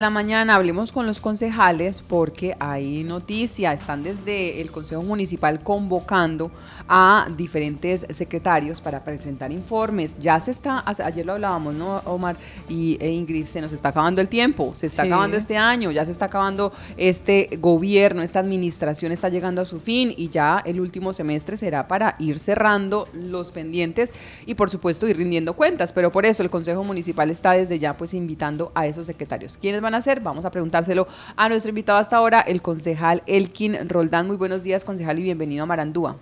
la mañana hablemos con los concejales porque hay noticia, están desde el Consejo Municipal convocando a diferentes secretarios para presentar informes. Ya se está, ayer lo hablábamos, ¿no, Omar? Y e Ingrid, se nos está acabando el tiempo, se está acabando este año, ya se está acabando este gobierno, esta administración está llegando a su fin y ya el último semestre será para ir cerrando los pendientes y por supuesto ir rindiendo cuentas, pero por eso el Consejo Municipal está desde ya pues invitando a esos secretarios. ¿Quiénes van a hacer? Vamos a preguntárselo a nuestro invitado hasta ahora, el concejal Elkin Roldán. Muy buenos días, concejal, y bienvenido a Marandúa.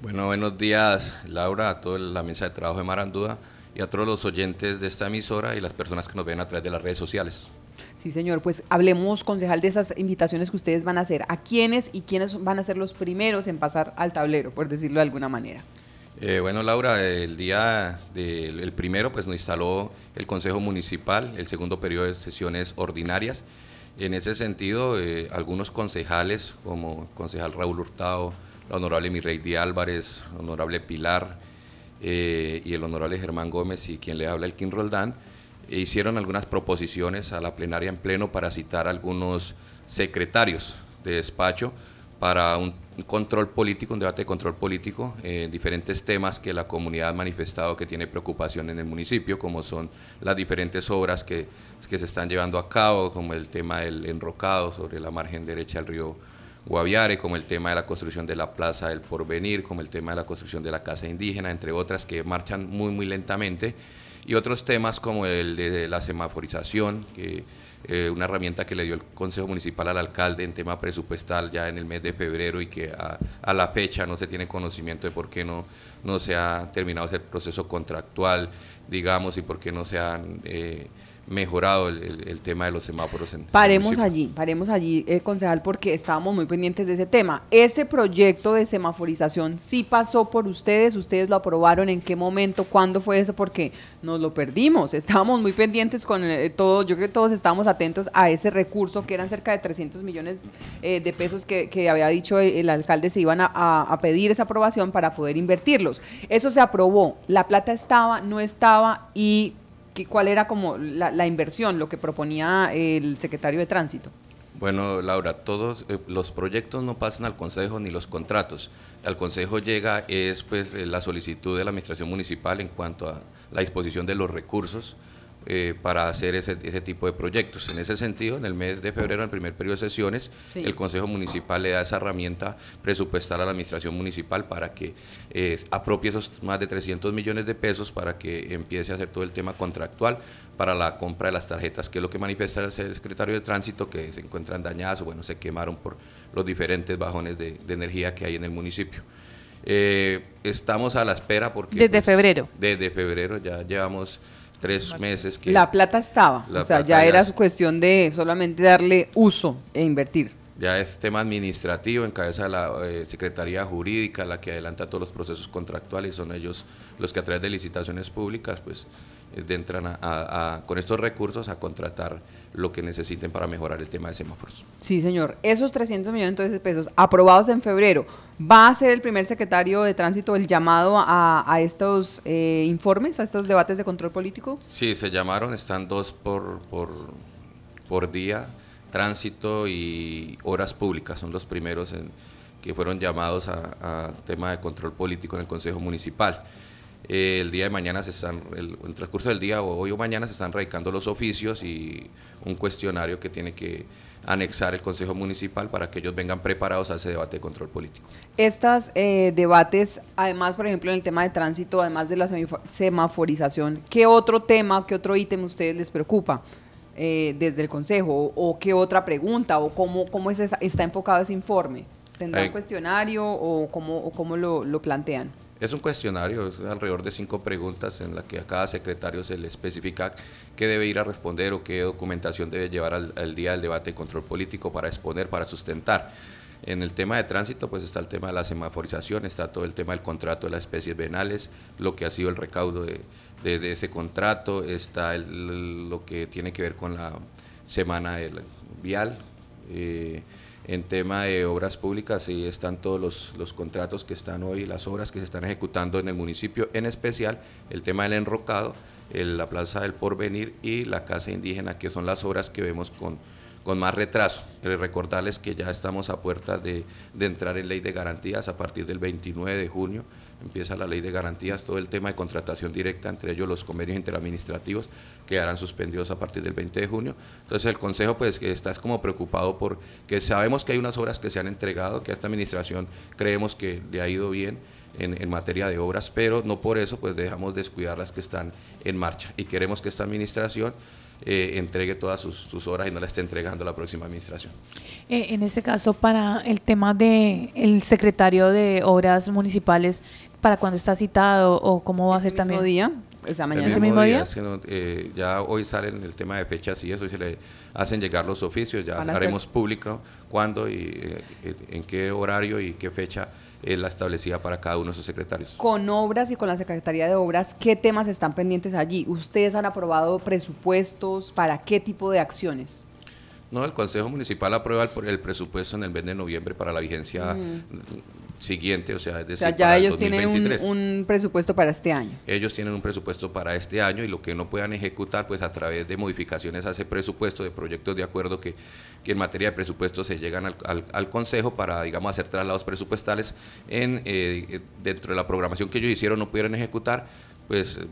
Bueno, buenos días, Laura, a toda la mesa de trabajo de Marandúa y a todos los oyentes de esta emisora y las personas que nos ven a través de las redes sociales. Sí, señor, pues hablemos, concejal, de esas invitaciones que ustedes van a hacer. ¿A quiénes y quiénes van a ser los primeros en pasar al tablero, por decirlo de alguna manera? Eh, bueno, Laura, el día del primero pues nos instaló el Consejo Municipal, el segundo periodo de sesiones ordinarias. En ese sentido, eh, algunos concejales, como el concejal Raúl Hurtado, la honorable Mirrey de Álvarez, honorable Pilar eh, y el honorable Germán Gómez y quien le habla, el Kim Roldán, hicieron algunas proposiciones a la plenaria en pleno para citar algunos secretarios de despacho para un control político, un debate de control político, en eh, diferentes temas que la comunidad ha manifestado que tiene preocupación en el municipio, como son las diferentes obras que, que se están llevando a cabo, como el tema del enrocado sobre la margen derecha del río Guaviare, como el tema de la construcción de la Plaza del Porvenir, como el tema de la construcción de la Casa Indígena, entre otras que marchan muy, muy lentamente y otros temas como el de la semaforización, que eh, una herramienta que le dio el Consejo Municipal al alcalde en tema presupuestal ya en el mes de febrero y que a, la fecha no se tiene conocimiento de por qué no, no se ha terminado ese proceso contractual, digamos, y por qué no se han... Eh, mejorado el, tema de los semáforos. En paremos allí, paremos allí, eh, concejal, porque estábamos muy pendientes de ese tema. Ese proyecto de semaforización sí pasó por ustedes, ustedes lo aprobaron, en qué momento, cuándo fue eso, porque nos lo perdimos, estábamos muy pendientes con eh, todo, yo creo que todos estábamos atentos a ese recurso que eran cerca de 300 millones eh, de pesos que, había dicho el, alcalde se iban a pedir esa aprobación para poder invertirlos. Eso se aprobó, la plata estaba, no estaba y ¿Cuál era como la, inversión, lo que proponía el secretario de Tránsito? Bueno, Laura, todos eh, los proyectos no pasan al Consejo ni los contratos. Al Consejo llega es pues la solicitud de la Administración Municipal en cuanto a la disposición de los recursos eh, para hacer ese, tipo de proyectos. En ese sentido, en el mes de febrero, en el primer periodo de sesiones, el Consejo Municipal le da esa herramienta presupuestal a la Administración Municipal para que eh, apropie esos más de 300 millones de pesos para que empiece a hacer todo el tema contractual para la compra de las tarjetas, que es lo que manifiesta el secretario de Tránsito, que se encuentran dañadas o bueno, se quemaron por los diferentes bajones de, energía que hay en el municipio. Eh, estamos a la espera porque... Desde pues, febrero. Desde febrero ya llevamos tres meses que... La plata estaba, o sea, ya era su cuestión de solamente darle uso e invertir. Ya es tema administrativo, encabeza la eh, Secretaría Jurídica, la que adelanta todos los procesos contractuales, son ellos los que a través de licitaciones públicas, pues entran con estos recursos a contratar lo que necesiten para mejorar el tema de semáforos. Sí, señor. Esos 300 millones de pesos aprobados en febrero, ¿va a ser el primer secretario de Tránsito el llamado a, estos eh, informes, a estos debates de control político? Sí, se llamaron, están dos por, por, día, Tránsito y Horas Públicas, son los primeros que fueron llamados a, tema de control político en el Consejo Municipal. Eh, el día de mañana se están, el, el, transcurso del día, hoy o mañana, se están radicando los oficios y un cuestionario que tiene que anexar el Consejo Municipal para que ellos vengan preparados a ese debate de control político. Estos eh, debates, además, por ejemplo, en el tema de tránsito, además de la semaforización, ¿qué otro tema, qué otro ítem a ustedes les preocupa eh, desde el Consejo? ¿O qué otra pregunta? ¿O cómo, está enfocado ese informe? ¿Tendrá un cuestionario o cómo, cómo lo plantean? Es un cuestionario, es alrededor de cinco preguntas en las que a cada secretario se le especifica qué debe ir a responder o qué documentación debe llevar al, día del debate de control político para exponer, para sustentar. En el tema de tránsito, pues está el tema de la semaforización, está todo el tema del contrato de las especies venales, lo que ha sido el recaudo de, ese contrato, está lo que tiene que ver con la semana vial. Eh, en tema de obras públicas, sí están todos los, contratos que están hoy, las obras que se están ejecutando en el municipio, en especial el tema del enrocado, la Plaza del Porvenir y la Casa Indígena, que son las obras que vemos con con más retraso. recordarles que ya estamos a puerta de, entrar en ley de garantías a partir del 29 de junio. Empieza la ley de garantías, todo el tema de contratación directa, entre ellos los convenios interadministrativos, quedarán suspendidos a partir del 20 de junio. Entonces el Consejo pues que está como preocupado por que sabemos que hay unas obras que se han entregado, que a esta administración creemos que le ha ido bien, en, materia de obras, pero no por eso pues dejamos descuidar las que están en marcha y queremos que esta administración eh, entregue todas sus, sus, obras y no las esté entregando la próxima administración. Eh, en ese caso, para el tema del el secretario de Obras Municipales, ¿para cuándo está citado o cómo va a ser también? día, esa ¿Ese mismo día? Eh, ya hoy salen el tema de fechas y eso, y se le hacen llegar los oficios, ya haremos público cuándo y eh, eh, en qué horario y qué fecha es la establecida para cada uno de sus secretarios. Con obras y con la Secretaría de Obras, ¿qué temas están pendientes allí? ¿Ustedes han aprobado presupuestos para qué tipo de acciones? No, el Consejo Municipal aprueba el, presupuesto en el mes de noviembre para la vigencia mm siguiente, o sea, es decir, ya ellos tienen un, presupuesto para este año. Ellos tienen un presupuesto para este año y lo que no puedan ejecutar, pues a través de modificaciones a ese presupuesto, de proyectos de acuerdo que, en materia de presupuesto se llegan al, Consejo para, digamos, hacer traslados presupuestales en, eh, dentro de la programación que ellos hicieron no pudieron ejecutar pues eh,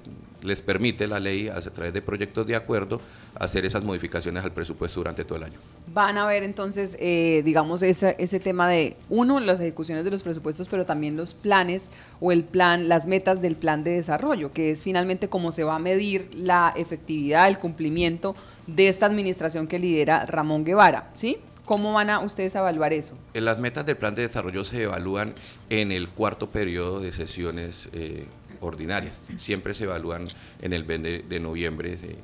les permite la ley a través de proyectos de acuerdo hacer esas modificaciones al presupuesto durante todo el año. Van a ver entonces, eh, digamos, ese, tema de, uno, las ejecuciones de los presupuestos, pero también los planes o el plan, las metas del plan de desarrollo, que es finalmente cómo se va a medir la efectividad, el cumplimiento de esta administración que lidera Ramón Guevara, ¿sí? ¿Cómo van a ustedes a evaluar eso? Eh, las metas del plan de desarrollo se evalúan en el cuarto periodo de sesiones ordinarias. Siempre se evalúan en el mes de, de noviembre. De,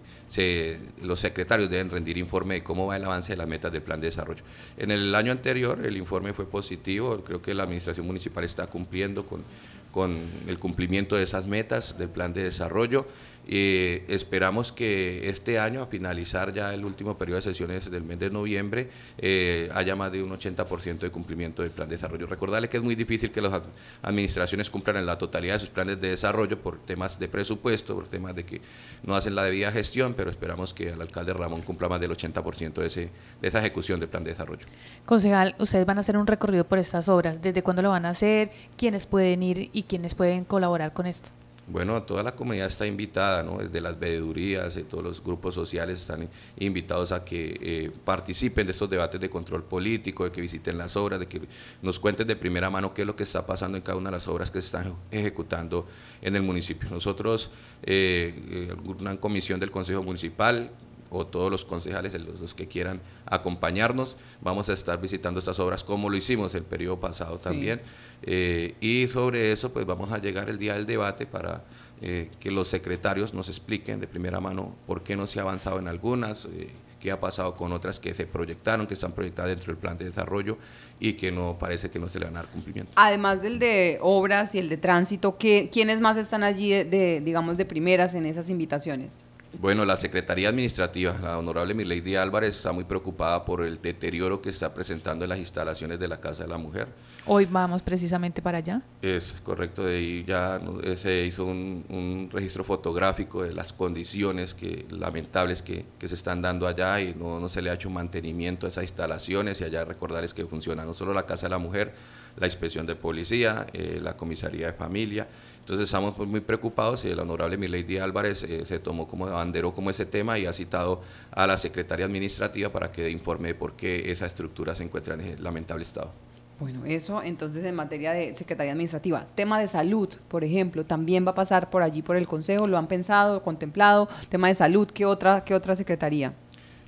los secretarios deben rendir informe de cómo va el avance de las metas del plan de desarrollo. En el año anterior el informe fue positivo, creo que la administración municipal está cumpliendo con, con el cumplimiento de esas metas del plan de desarrollo. y eh, esperamos que este año, a finalizar ya el último periodo de sesiones del mes de noviembre, eh, haya más de un 80% de cumplimiento del plan de desarrollo. Recordarle que es muy difícil que las administraciones cumplan en la totalidad de sus planes de desarrollo por temas de presupuesto, por temas de que no hacen la debida gestión, pero esperamos que el alcalde Ramón cumpla más del 80% de, de esa ejecución del plan de desarrollo. Concejal, ustedes van a hacer un recorrido por estas obras. ¿Desde cuándo lo van a hacer? ¿Quiénes pueden ir y quiénes pueden colaborar con esto? Bueno, toda la comunidad está invitada, ¿no? desde las veedurías, de eh, todos los grupos sociales están invitados a que eh, participen de estos debates de control político, de que visiten las obras, de que nos cuenten de primera mano qué es lo que está pasando en cada una de las obras que se están ejecutando en el municipio. Nosotros, eh, eh una comisión del Consejo Municipal, o todos los concejales, los, que quieran acompañarnos, vamos a estar visitando estas obras como lo hicimos el periodo pasado también. Eh, y sobre eso, pues vamos a llegar el día del debate para eh, que los secretarios nos expliquen de primera mano por qué no se ha avanzado en algunas, eh, qué ha pasado con otras que se proyectaron, que están proyectadas dentro del plan de desarrollo y que no parece que no se le van a dar cumplimiento. Además del de obras y el de tránsito, ¿quiénes más están allí de digamos, de primeras en esas invitaciones? Bueno, la Secretaría Administrativa, la honorable Milady Álvarez, está muy preocupada por el deterioro que está presentando en las instalaciones de la Casa de la Mujer. Hoy vamos precisamente para allá. Es correcto, de ahí ya eh, se hizo un, registro fotográfico de las condiciones lamentables que, se están dando allá y no, se le ha hecho mantenimiento a esas instalaciones y allá recordarles que funciona no solo la Casa de la Mujer, la inspección de policía, eh, la comisaría de familia entonces estamos pues, muy preocupados y el honorable Milady Álvarez eh, se tomó como bandero como ese tema y ha citado a la Secretaría administrativa para que informe por qué esa estructura se encuentra en ese lamentable estado. Bueno, eso entonces en materia de Secretaría Administrativa. Tema de salud, por ejemplo, también va a pasar por allí por el Consejo, lo han pensado, contemplado. Tema de salud, ¿qué otra, qué otra secretaría?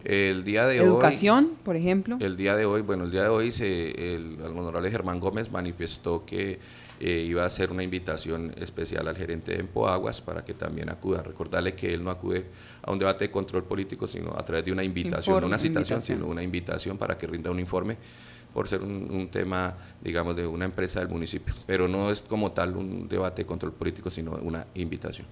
El día de Educación, por ejemplo. El día de hoy, bueno, el día de hoy se, el honorable Germán Gómez manifestó que eh, iba a hacer una invitación especial al gerente de Empoaguas para que también acuda. Recordarle que él no acude a un debate de control político, sino a través de una invitación, no una citación, sino una invitación para que rinda un informe por ser un, tema, digamos, de una empresa del municipio. Pero no es como tal un debate de control político, sino una invitación.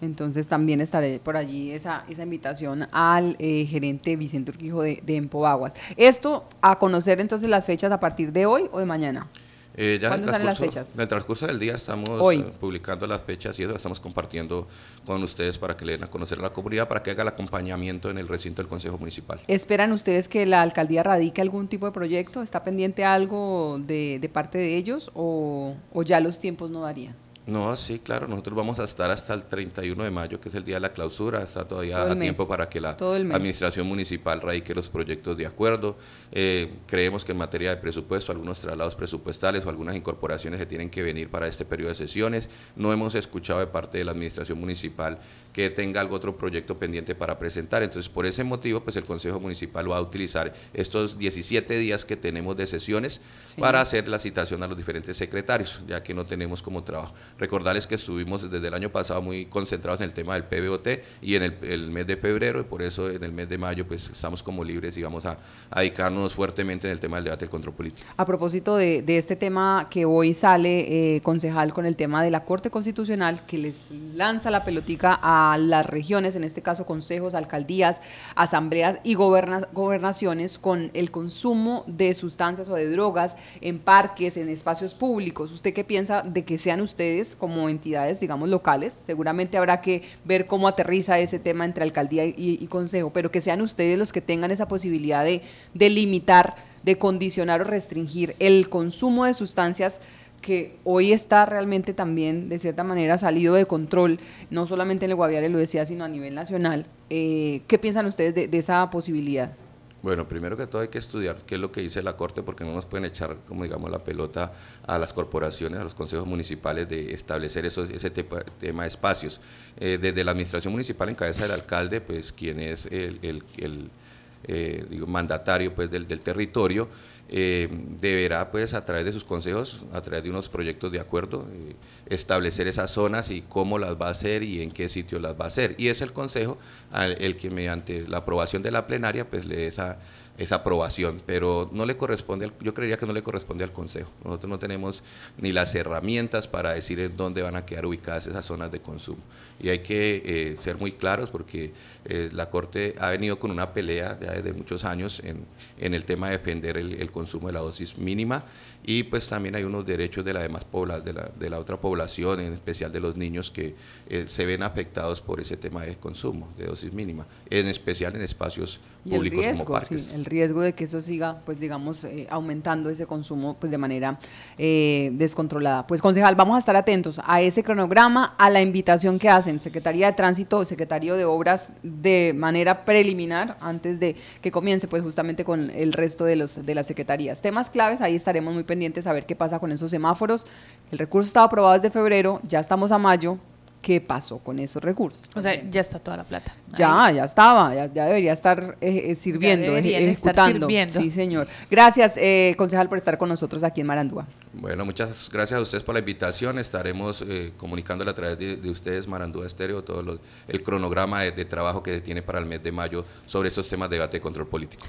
Entonces también estaré por allí esa, esa invitación al eh, gerente Vicente Urquijo de, de Empoaguas. Esto a conocer entonces las fechas a partir de hoy o de mañana. Eh, ya las fechas? En el transcurso del día estamos eh, publicando las fechas y eso lo estamos compartiendo con ustedes para que le den a conocer a la comunidad, para que haga el acompañamiento en el recinto del Consejo Municipal. ¿Esperan ustedes que la alcaldía radique algún tipo de proyecto? ¿Está pendiente algo de, de parte de ellos o, o ya los tiempos no darían? No, sí, claro, nosotros vamos a estar hasta el 31 de mayo, que es el día de la clausura, está todavía a tiempo para que la administración municipal radique los proyectos de acuerdo. Eh, creemos que en materia de presupuesto, algunos traslados presupuestales o algunas incorporaciones se tienen que venir para este periodo de sesiones. No hemos escuchado de parte de la administración municipal que tenga algún otro proyecto pendiente para presentar. Entonces, por ese motivo, pues el Consejo Municipal va a utilizar estos 17 días que tenemos de sesiones para hacer la citación a los diferentes secretarios, ya que no tenemos como trabajo. Recordarles que estuvimos desde el año pasado muy concentrados en el tema del PBOT y en el, mes de febrero, y por eso en el mes de mayo pues estamos como libres y vamos a, dedicarnos fuertemente en el tema del debate del control político. A propósito de, este tema que hoy sale, eh, concejal, con el tema de la Corte Constitucional, que les lanza la pelotica a las regiones, en este caso consejos, alcaldías, asambleas y gobernaciones, con el consumo de sustancias o de drogas en parques, en espacios públicos. ¿Usted qué piensa de que sean ustedes? como entidades, digamos, locales. Seguramente habrá que ver cómo aterriza ese tema entre alcaldía y, consejo, pero que sean ustedes los que tengan esa posibilidad de, limitar, de condicionar o restringir el consumo de sustancias que hoy está realmente también, de cierta manera, salido de control, no solamente en el Guaviare, lo decía, sino a nivel nacional. Eh, ¿Qué piensan ustedes de esa posibilidad? Bueno, primero que todo hay que estudiar qué es lo que dice la Corte porque no nos pueden echar, como digamos, la pelota a las corporaciones, a los consejos municipales de establecer esos, ese tema de espacios. Eh, desde la administración municipal en cabeza del alcalde, pues quien es el, el eh, mandatario pues, del, territorio, eh, deberá pues a través de sus consejos, a través de unos proyectos de acuerdo, eh, establecer esas zonas y cómo las va a hacer y en qué sitio las va a hacer. Y es el consejo el que mediante la aprobación de la plenaria pues le dé esa esa aprobación, pero no le corresponde, yo creería que no le corresponde al Consejo. Nosotros no tenemos ni las herramientas para decir en dónde van a quedar ubicadas esas zonas de consumo. Y hay que eh, ser muy claros porque eh, la Corte ha venido con una pelea desde muchos años en, el tema de defender el, consumo de la dosis mínima y pues también hay unos derechos de la demás población, de, la, otra población, en especial de los niños que eh, se ven afectados por ese tema de consumo, de dosis mínima, en especial en espacios públicos como parques riesgo de que eso siga, pues digamos, eh, aumentando ese consumo pues de manera eh, descontrolada. Pues concejal, vamos a estar atentos a ese cronograma, a la invitación que hacen Secretaría de Tránsito, Secretario de Obras de manera preliminar antes de que comience pues justamente con el resto de, los, de las secretarías. Temas claves, ahí estaremos muy pendientes a ver qué pasa con esos semáforos. El recurso estaba aprobado desde febrero, ya estamos a mayo, qué pasó con esos recursos. O sea, ya está toda la plata. Ya, ya estaba, ya, debería estar eh, eh, sirviendo, eh, ejecutando. Sí, señor. Gracias, concejal, por estar con nosotros aquí en Marandúa. Bueno, muchas gracias a ustedes por la invitación. Estaremos comunicándole a través de, ustedes, Marandúa Estéreo, todo el cronograma de, trabajo que se tiene para el mes de mayo sobre estos temas de debate de control político.